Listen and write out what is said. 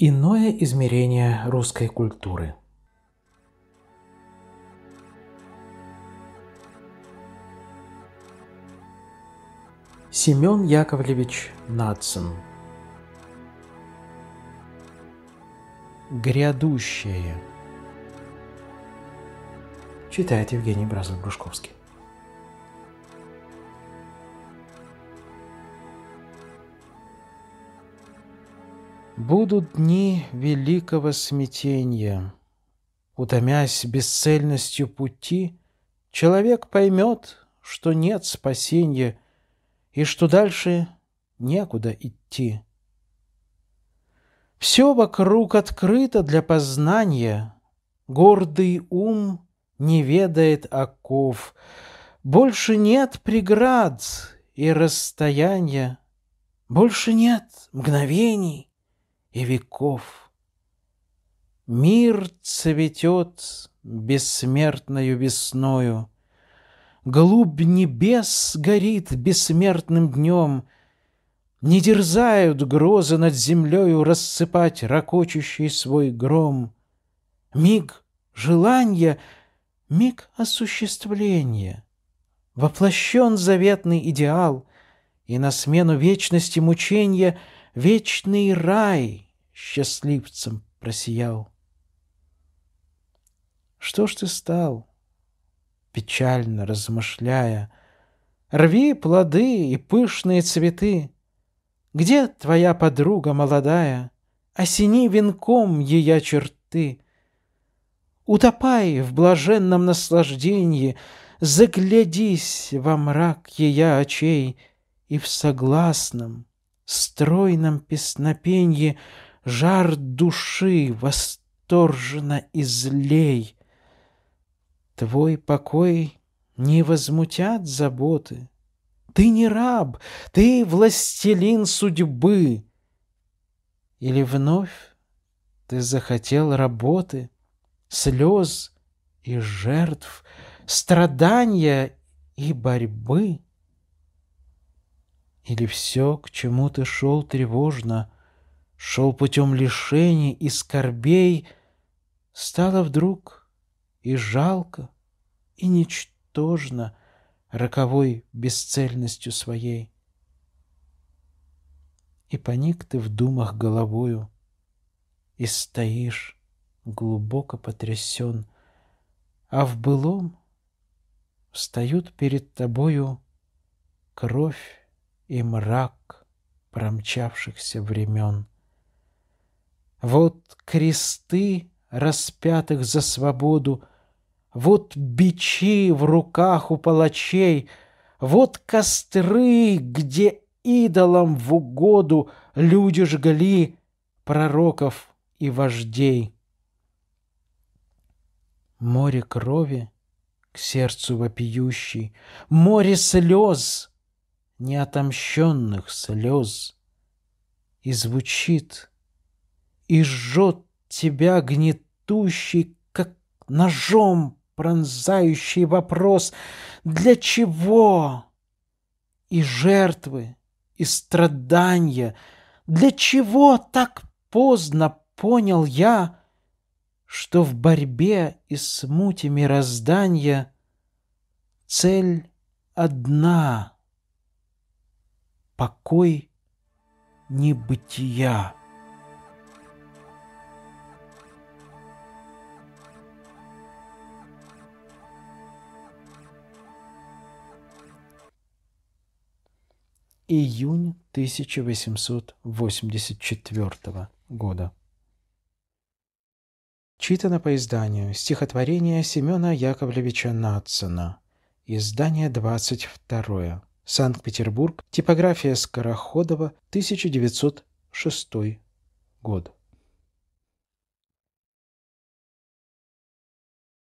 Иное измерение русской культуры. Семен Яковлевич Надсон. Грядущее Читает Евгений Бразов-Грушковский Будут дни великого смятения. Утомясь бесцельностью пути, человек поймет, что нет спасения и что дальше некуда идти. Все вокруг открыто для познания, гордый ум не ведает оков, больше нет преград и расстояния, больше нет мгновений, и веков. Мир цветет бессмертною весною, Голубь небес горит бессмертным днем, Не дерзают грозы над землею Рассыпать ракочущий свой гром. Миг желания, миг осуществления. Воплощен заветный идеал, И на смену вечности мучения Вечный рай — счастливцем просиял. Что ж ты стал, печально размышляя, Рви плоды и пышные цветы. Где твоя подруга молодая? Осени венком ее черты. Утопай в блаженном наслаждении, Заглядись во мрак ее очей И в согласном, стройном песнопенье — Жар души восторженно излей. Твой покой не возмутят заботы. Ты не раб, ты властелин судьбы. Или вновь ты захотел работы, слез и жертв, страдания и борьбы? Или все, к чему ты шел тревожно — шел путем лишений и скорбей, стало вдруг и жалко, и ничтожно роковой бесцельностью своей. И поник ты в думах головою, и стоишь, глубоко потрясен, а в былом встают перед тобою кровь и мрак промчавшихся времен. Вот кресты, распятых за свободу, Вот бичи в руках у палачей, Вот костры, где идолам в угоду Люди жгли пророков и вождей. Море крови к сердцу вопиющий, Море слез, неотомщенных слез, И звучит — и жжет тебя гнетущий, как ножом пронзающий вопрос «Для чего?» И жертвы, и страдания. Для чего так поздно понял я, что в борьбе и смуте мироздания цель одна — покой небытия. июнь 1884 года. Читано по изданию стихотворение Семена Яковлевича Натсона. Издание 22. Санкт-Петербург. Типография Скороходова. 1906 год.